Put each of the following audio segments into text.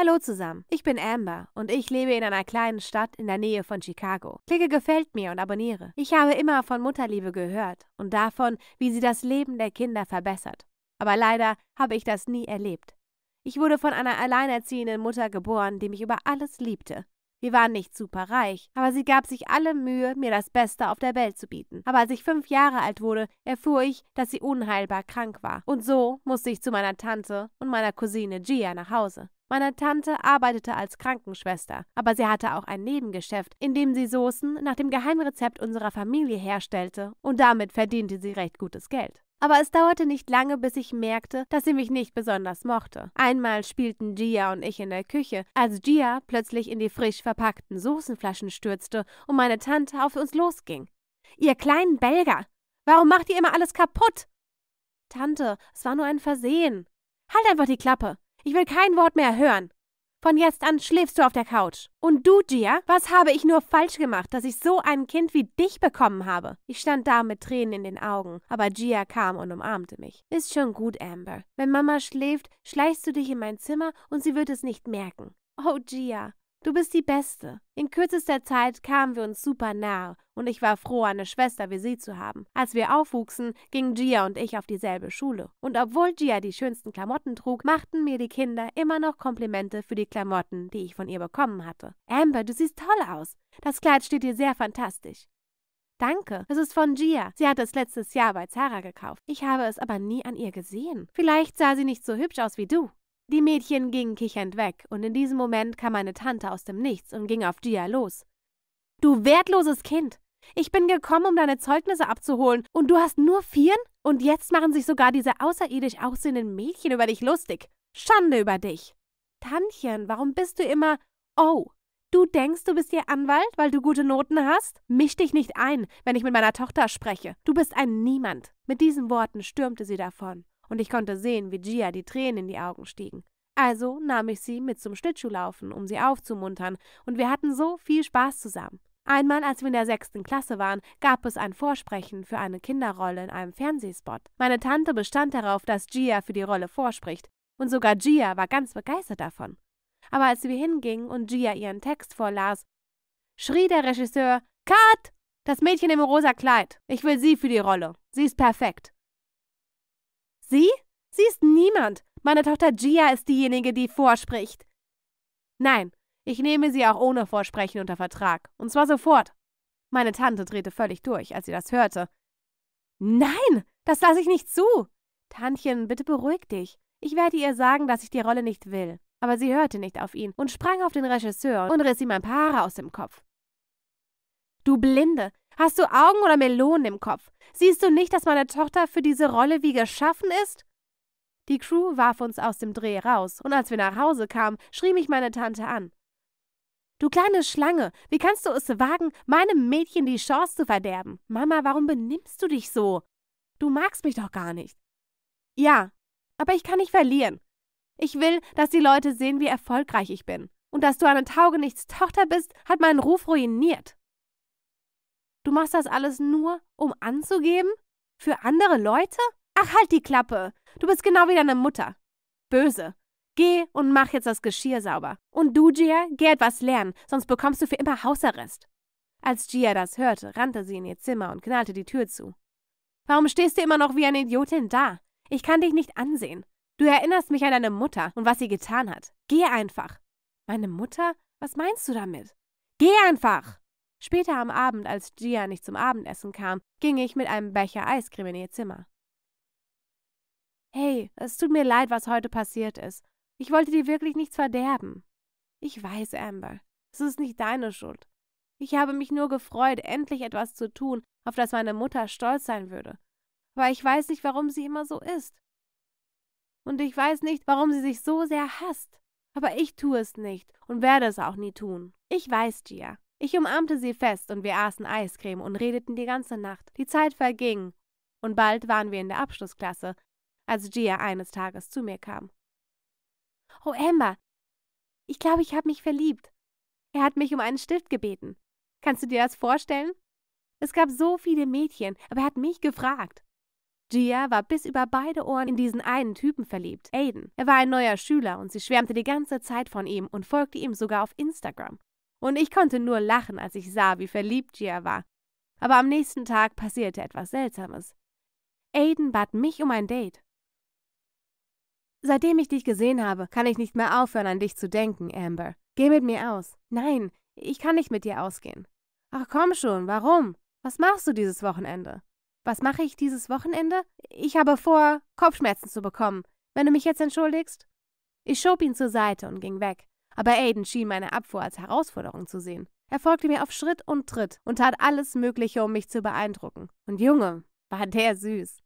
Hallo zusammen, ich bin Amber und ich lebe in einer kleinen Stadt in der Nähe von Chicago. Klicke gefällt mir und abonniere. Ich habe immer von Mutterliebe gehört und davon, wie sie das Leben der Kinder verbessert. Aber leider habe ich das nie erlebt. Ich wurde von einer alleinerziehenden Mutter geboren, die mich über alles liebte wir waren nicht superreich, aber sie gab sich alle Mühe, mir das Beste auf der Welt zu bieten. Aber als ich fünf Jahre alt wurde, erfuhr ich, dass sie unheilbar krank war. Und so musste ich zu meiner Tante und meiner Cousine Gia nach Hause. Meine Tante arbeitete als Krankenschwester, aber sie hatte auch ein Nebengeschäft, in dem sie Soßen nach dem Geheimrezept unserer Familie herstellte, und damit verdiente sie recht gutes Geld. Aber es dauerte nicht lange, bis ich merkte, dass sie mich nicht besonders mochte. Einmal spielten Gia und ich in der Küche, als Gia plötzlich in die frisch verpackten Soßenflaschen stürzte und meine Tante auf uns losging. Ihr kleinen Belger! Warum macht ihr immer alles kaputt? Tante, es war nur ein Versehen. Halt einfach die Klappe. Ich will kein Wort mehr hören. Von jetzt an schläfst du auf der Couch. Und du, Gia, was habe ich nur falsch gemacht, dass ich so ein Kind wie dich bekommen habe? Ich stand da mit Tränen in den Augen, aber Gia kam und umarmte mich. Ist schon gut, Amber. Wenn Mama schläft, schleichst du dich in mein Zimmer und sie wird es nicht merken. Oh, Gia, Du bist die Beste. In kürzester Zeit kamen wir uns super nahe und ich war froh, eine Schwester wie sie zu haben. Als wir aufwuchsen, gingen Gia und ich auf dieselbe Schule. Und obwohl Gia die schönsten Klamotten trug, machten mir die Kinder immer noch Komplimente für die Klamotten, die ich von ihr bekommen hatte. Amber, du siehst toll aus. Das Kleid steht dir sehr fantastisch. Danke, es ist von Gia. Sie hat es letztes Jahr bei Zara gekauft. Ich habe es aber nie an ihr gesehen. Vielleicht sah sie nicht so hübsch aus wie du. Die Mädchen gingen kichernd weg, und in diesem Moment kam meine Tante aus dem Nichts und ging auf Gia los. Du wertloses Kind! Ich bin gekommen, um deine Zeugnisse abzuholen, und du hast nur Vieren? Und jetzt machen sich sogar diese außerirdisch aussehenden Mädchen über dich lustig. Schande über dich! Tantchen, warum bist du immer. Oh! Du denkst, du bist ihr Anwalt, weil du gute Noten hast? Misch dich nicht ein, wenn ich mit meiner Tochter spreche. Du bist ein Niemand. Mit diesen Worten stürmte sie davon und ich konnte sehen, wie Gia die Tränen in die Augen stiegen. Also nahm ich sie mit zum Schlittschuhlaufen, um sie aufzumuntern, und wir hatten so viel Spaß zusammen. Einmal, als wir in der sechsten Klasse waren, gab es ein Vorsprechen für eine Kinderrolle in einem Fernsehspot. Meine Tante bestand darauf, dass Gia für die Rolle vorspricht, und sogar Gia war ganz begeistert davon. Aber als wir hingingen und Gia ihren Text vorlas, schrie der Regisseur: Kat! Das Mädchen im rosa Kleid. Ich will sie für die Rolle. Sie ist perfekt. Sie? Sie ist niemand. Meine Tochter Gia ist diejenige, die vorspricht. Nein, ich nehme sie auch ohne Vorsprechen unter Vertrag. Und zwar sofort. Meine Tante drehte völlig durch, als sie das hörte. Nein, das lasse ich nicht zu. Tantchen, bitte beruhig dich. Ich werde ihr sagen, dass ich die Rolle nicht will. Aber sie hörte nicht auf ihn und sprang auf den Regisseur und riss ihm ein paar Haare aus dem Kopf. Du Blinde, Hast du Augen oder Melonen im Kopf? Siehst du nicht, dass meine Tochter für diese Rolle wie geschaffen ist? Die Crew warf uns aus dem Dreh raus, und als wir nach Hause kamen, schrie mich meine Tante an. Du kleine Schlange, wie kannst du es wagen, meinem Mädchen die Chance zu verderben? Mama, warum benimmst du dich so? Du magst mich doch gar nicht. Ja, aber ich kann nicht verlieren. Ich will, dass die Leute sehen, wie erfolgreich ich bin. Und dass du eine Taugenichts Tochter bist, hat meinen Ruf ruiniert. Du machst das alles nur, um anzugeben? Für andere Leute? Ach, halt die Klappe. Du bist genau wie deine Mutter. Böse. Geh und mach jetzt das Geschirr sauber. Und du, Gia, geh etwas lernen, sonst bekommst du für immer Hausarrest. Als Gia das hörte, rannte sie in ihr Zimmer und knallte die Tür zu. Warum stehst du immer noch wie eine Idiotin da? Ich kann dich nicht ansehen. Du erinnerst mich an deine Mutter und was sie getan hat. Geh einfach. Meine Mutter? Was meinst du damit? Geh einfach! Später am Abend, als Gia nicht zum Abendessen kam, ging ich mit einem Becher Eiscreme in ihr Zimmer. Hey, es tut mir leid, was heute passiert ist. Ich wollte dir wirklich nichts verderben. Ich weiß, Amber, es ist nicht deine Schuld. Ich habe mich nur gefreut, endlich etwas zu tun, auf das meine Mutter stolz sein würde. Aber ich weiß nicht, warum sie immer so ist. Und ich weiß nicht, warum sie sich so sehr hasst. Aber ich tue es nicht und werde es auch nie tun. Ich weiß, Gia, ich umarmte sie fest und wir aßen Eiscreme und redeten die ganze Nacht. Die Zeit verging und bald waren wir in der Abschlussklasse, als Gia eines Tages zu mir kam. Oh, Amber, ich glaube, ich habe mich verliebt. Er hat mich um einen Stift gebeten. Kannst du dir das vorstellen? Es gab so viele Mädchen, aber er hat mich gefragt. Gia war bis über beide Ohren in diesen einen Typen verliebt, Aiden. Er war ein neuer Schüler und sie schwärmte die ganze Zeit von ihm und folgte ihm sogar auf Instagram und ich konnte nur lachen, als ich sah, wie verliebt Gia war. Aber am nächsten Tag passierte etwas Seltsames. Aiden bat mich um ein Date. Seitdem ich dich gesehen habe, kann ich nicht mehr aufhören, an dich zu denken, Amber. Geh mit mir aus. Nein, ich kann nicht mit dir ausgehen. Ach komm schon, warum? Was machst du dieses Wochenende? Was mache ich dieses Wochenende? Ich habe vor, Kopfschmerzen zu bekommen, wenn du mich jetzt entschuldigst. Ich schob ihn zur Seite und ging weg, aber Aiden schien meine Abfuhr als Herausforderung zu sehen. Er folgte mir auf Schritt und Tritt und tat alles Mögliche, um mich zu beeindrucken. Und Junge, war der süß.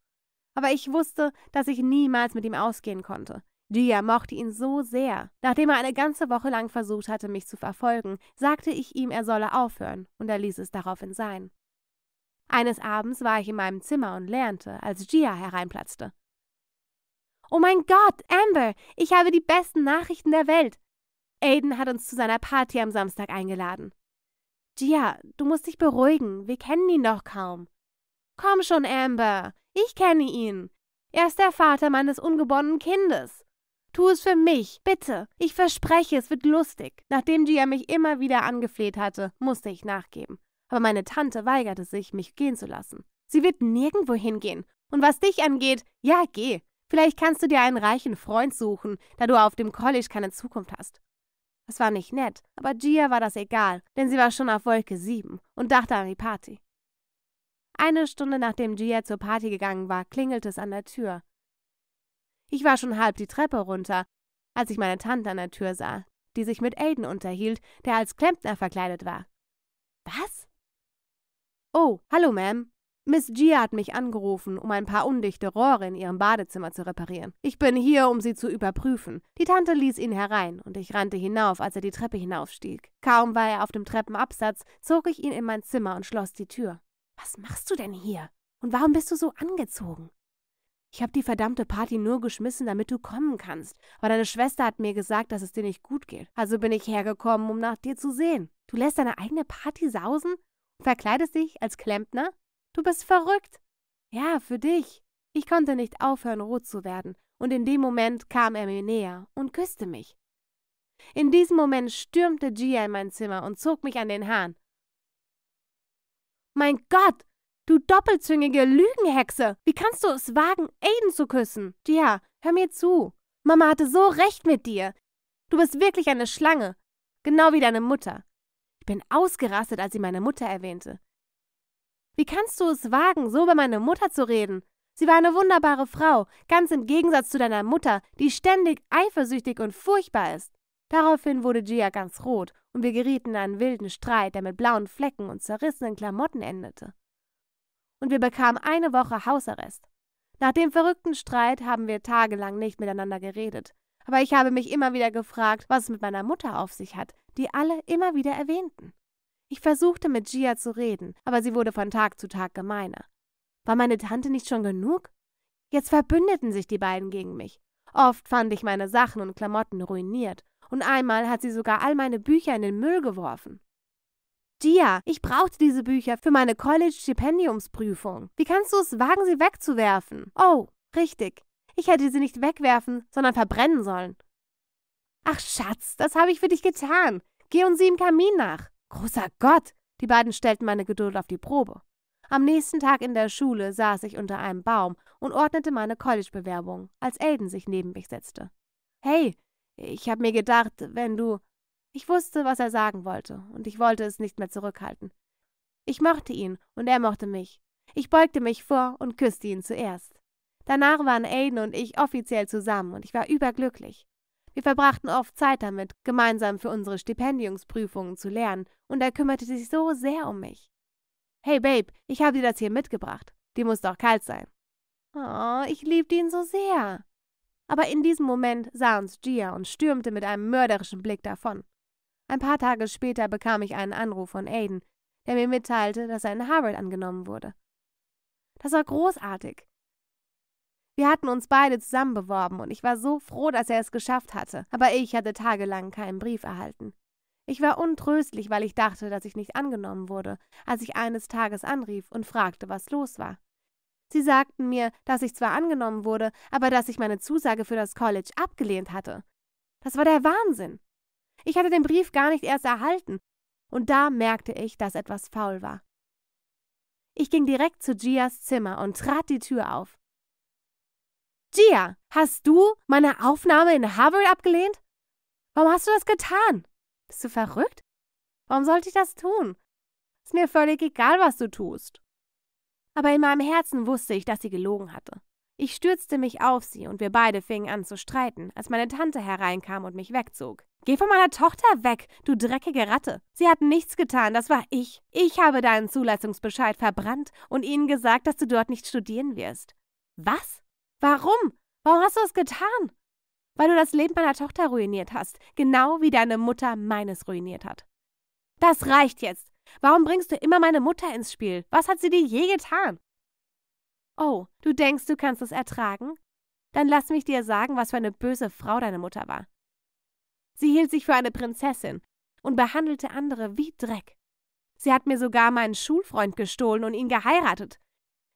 Aber ich wusste, dass ich niemals mit ihm ausgehen konnte. Dia mochte ihn so sehr. Nachdem er eine ganze Woche lang versucht hatte, mich zu verfolgen, sagte ich ihm, er solle aufhören, und er ließ es daraufhin sein. Eines Abends war ich in meinem Zimmer und lernte, als Gia hereinplatzte. Oh mein Gott, Amber, ich habe die besten Nachrichten der Welt. Aiden hat uns zu seiner Party am Samstag eingeladen. Gia, du musst dich beruhigen, wir kennen ihn doch kaum. Komm schon, Amber, ich kenne ihn. Er ist der Vater meines ungeborenen Kindes. Tu es für mich, bitte. Ich verspreche, es wird lustig. Nachdem Gia mich immer wieder angefleht hatte, musste ich nachgeben. Aber meine Tante weigerte sich, mich gehen zu lassen. Sie wird nirgendwo hingehen. Und was dich angeht, ja, geh. Vielleicht kannst du dir einen reichen Freund suchen, da du auf dem College keine Zukunft hast. Es war nicht nett, aber Gia war das egal, denn sie war schon auf Wolke 7 und dachte an die Party. Eine Stunde nachdem Gia zur Party gegangen war, klingelte es an der Tür. Ich war schon halb die Treppe runter, als ich meine Tante an der Tür sah, die sich mit Aiden unterhielt, der als Klempner verkleidet war. Was? Oh, hallo, Ma'am, Miss Gia hat mich angerufen, um ein paar undichte Rohre in ihrem Badezimmer zu reparieren. Ich bin hier, um sie zu überprüfen. Die Tante ließ ihn herein und ich rannte hinauf, als er die Treppe hinaufstieg. Kaum war er auf dem Treppenabsatz, zog ich ihn in mein Zimmer und schloss die Tür. Was machst du denn hier? Und warum bist du so angezogen? Ich habe die verdammte Party nur geschmissen, damit du kommen kannst. Aber deine Schwester hat mir gesagt, dass es dir nicht gut geht. Also bin ich hergekommen, um nach dir zu sehen. Du lässt deine eigene Party sausen? Verkleidest dich als Klempner? Du bist verrückt. Ja, für dich. Ich konnte nicht aufhören, rot zu werden, und in dem Moment kam er mir näher und küsste mich. In diesem Moment stürmte Gia in mein Zimmer und zog mich an den Hahn. Mein Gott, du doppelzüngige Lügenhexe! Wie kannst du es wagen, Aiden zu küssen? Gia, hör mir zu. Mama hatte so recht mit dir. Du bist wirklich eine Schlange. Genau wie deine Mutter. Ich bin ausgerastet, als sie meine Mutter erwähnte. Wie kannst du es wagen, so über meine Mutter zu reden? Sie war eine wunderbare Frau, ganz im Gegensatz zu deiner Mutter, die ständig eifersüchtig und furchtbar ist. Daraufhin wurde Gia ganz rot und wir gerieten in einen wilden Streit, der mit blauen Flecken und zerrissenen Klamotten endete. Und wir bekamen eine Woche Hausarrest. Nach dem verrückten Streit haben wir tagelang nicht miteinander geredet, aber ich habe mich immer wieder gefragt, was es mit meiner Mutter auf sich hat, die alle immer wieder erwähnten. Ich versuchte mit Gia zu reden, aber sie wurde von Tag zu Tag gemeiner. War meine Tante nicht schon genug? Jetzt verbündeten sich die beiden gegen mich. Oft fand ich meine Sachen und Klamotten ruiniert, und einmal hat sie sogar all meine Bücher in den Müll geworfen. Gia, ich brauchte diese Bücher für meine College-Stipendiumsprüfung. Wie kannst du es wagen, sie wegzuwerfen? Oh, richtig. Ich hätte sie nicht wegwerfen, sondern verbrennen sollen. Ach Schatz, das habe ich für dich getan. Geh und sieh im Kamin nach. Großer Gott! Die beiden stellten meine Geduld auf die Probe. Am nächsten Tag in der Schule saß ich unter einem Baum und ordnete meine College-Bewerbung, als Aiden sich neben mich setzte. Hey, ich hab mir gedacht, wenn du. Ich wusste, was er sagen wollte, und ich wollte es nicht mehr zurückhalten. Ich mochte ihn und er mochte mich. Ich beugte mich vor und küsste ihn zuerst. Danach waren Aiden und ich offiziell zusammen und ich war überglücklich. Wir verbrachten oft Zeit damit, gemeinsam für unsere Stipendiumsprüfungen zu lernen, und er kümmerte sich so sehr um mich. Hey Babe, ich habe dir das hier mitgebracht. Die muss doch kalt sein. Oh, ich liebte ihn so sehr. Aber in diesem Moment sah uns Gia und stürmte mit einem mörderischen Blick davon. Ein paar Tage später bekam ich einen Anruf von Aiden, der mir mitteilte, dass er in Harvard angenommen wurde. Das war großartig. Wir hatten uns beide zusammen beworben und ich war so froh, dass er es geschafft hatte, aber ich hatte tagelang keinen Brief erhalten. Ich war untröstlich, weil ich dachte, dass ich nicht angenommen wurde, als ich eines Tages anrief und fragte, was los war. Sie sagten mir, dass ich zwar angenommen wurde, aber dass ich meine Zusage für das College abgelehnt hatte. Das war der Wahnsinn. Ich hatte den Brief gar nicht erst erhalten, und da merkte ich, dass etwas faul war. Ich ging direkt zu Gias Zimmer und trat die Tür auf. Gia, hast du meine Aufnahme in Harvard abgelehnt? Warum hast du das getan? Bist du verrückt? Warum sollte ich das tun? Ist mir völlig egal, was du tust. Aber in meinem Herzen wusste ich, dass sie gelogen hatte. Ich stürzte mich auf sie und wir beide fingen an zu streiten, als meine Tante hereinkam und mich wegzog. Geh von meiner Tochter weg, du dreckige Ratte. Sie hat nichts getan, das war ich. Ich habe deinen Zulassungsbescheid verbrannt und ihnen gesagt, dass du dort nicht studieren wirst. Was? Warum? Warum hast du das getan? Weil du das Leben meiner Tochter ruiniert hast, genau wie deine Mutter meines ruiniert hat. Das reicht jetzt. Warum bringst du immer meine Mutter ins Spiel? Was hat sie dir je getan? Oh, du denkst, du kannst es ertragen? Dann lass mich dir sagen, was für eine böse Frau deine Mutter war. Sie hielt sich für eine Prinzessin und behandelte andere wie Dreck. Sie hat mir sogar meinen Schulfreund gestohlen und ihn geheiratet.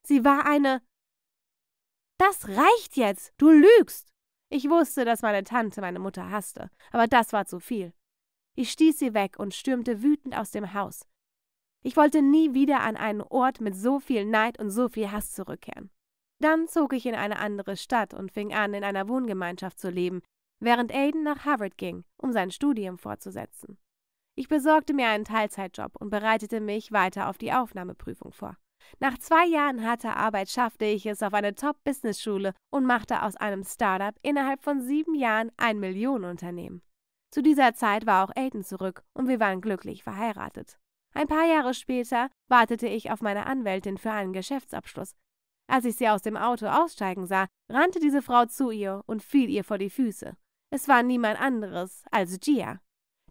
Sie war eine das reicht jetzt. Du lügst. Ich wusste, dass meine Tante meine Mutter hasste, aber das war zu viel. Ich stieß sie weg und stürmte wütend aus dem Haus. Ich wollte nie wieder an einen Ort mit so viel Neid und so viel Hass zurückkehren. Dann zog ich in eine andere Stadt und fing an, in einer Wohngemeinschaft zu leben, während Aiden nach Harvard ging, um sein Studium fortzusetzen. Ich besorgte mir einen Teilzeitjob und bereitete mich weiter auf die Aufnahmeprüfung vor. Nach zwei Jahren harter Arbeit schaffte ich es auf eine Top-Business-Schule und machte aus einem Startup innerhalb von sieben Jahren ein Millionenunternehmen. Zu dieser Zeit war auch Aiden zurück und wir waren glücklich verheiratet. Ein paar Jahre später wartete ich auf meine Anwältin für einen Geschäftsabschluss. Als ich sie aus dem Auto aussteigen sah, rannte diese Frau zu ihr und fiel ihr vor die Füße. Es war niemand anderes als Gia.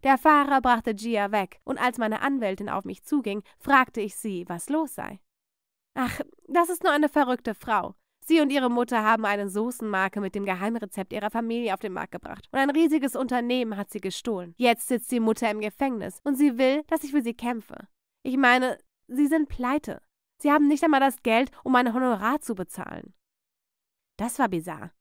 Der Fahrer brachte Gia weg, und als meine Anwältin auf mich zuging, fragte ich sie, was los sei. Ach, das ist nur eine verrückte Frau. Sie und ihre Mutter haben eine Soßenmarke mit dem Geheimrezept ihrer Familie auf den Markt gebracht. Und ein riesiges Unternehmen hat sie gestohlen. Jetzt sitzt die Mutter im Gefängnis und sie will, dass ich für sie kämpfe. Ich meine, sie sind pleite. Sie haben nicht einmal das Geld, um mein Honorar zu bezahlen. Das war bizarr.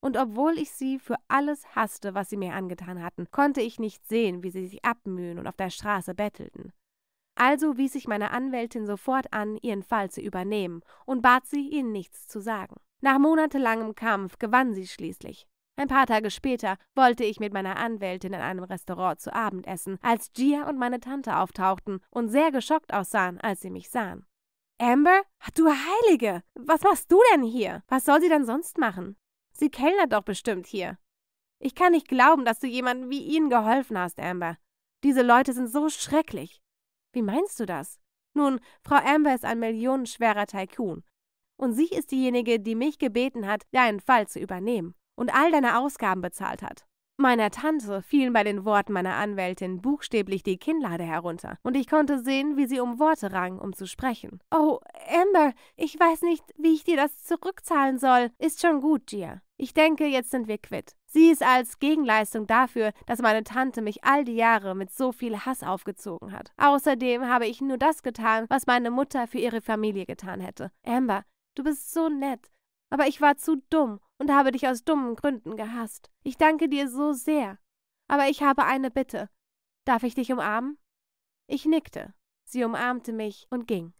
Und obwohl ich sie für alles hasste, was sie mir angetan hatten, konnte ich nicht sehen, wie sie sich abmühen und auf der Straße bettelten. Also wies ich meine Anwältin sofort an, ihren Fall zu übernehmen und bat sie, ihnen nichts zu sagen. Nach monatelangem Kampf gewann sie schließlich. Ein paar Tage später wollte ich mit meiner Anwältin in einem Restaurant zu Abend essen, als Gia und meine Tante auftauchten und sehr geschockt aussahen, als sie mich sahen. Amber? Du Heilige! Was machst du denn hier? Was soll sie denn sonst machen? Sie kellnert doch bestimmt hier. Ich kann nicht glauben, dass du jemandem wie ihnen geholfen hast, Amber. Diese Leute sind so schrecklich. Wie meinst du das? Nun, Frau Amber ist ein millionenschwerer Tycoon. Und sie ist diejenige, die mich gebeten hat, deinen Fall zu übernehmen und all deine Ausgaben bezahlt hat. Meiner Tante fielen bei den Worten meiner Anwältin buchstäblich die Kinnlade herunter, und ich konnte sehen, wie sie um Worte rang, um zu sprechen. Oh, Amber, ich weiß nicht, wie ich dir das zurückzahlen soll. Ist schon gut, Gia. Ich denke, jetzt sind wir quitt. Sie ist als Gegenleistung dafür, dass meine Tante mich all die Jahre mit so viel Hass aufgezogen hat. Außerdem habe ich nur das getan, was meine Mutter für ihre Familie getan hätte. Amber, du bist so nett, aber ich war zu dumm und habe dich aus dummen Gründen gehasst. Ich danke dir so sehr. Aber ich habe eine Bitte. Darf ich dich umarmen? Ich nickte. Sie umarmte mich und ging.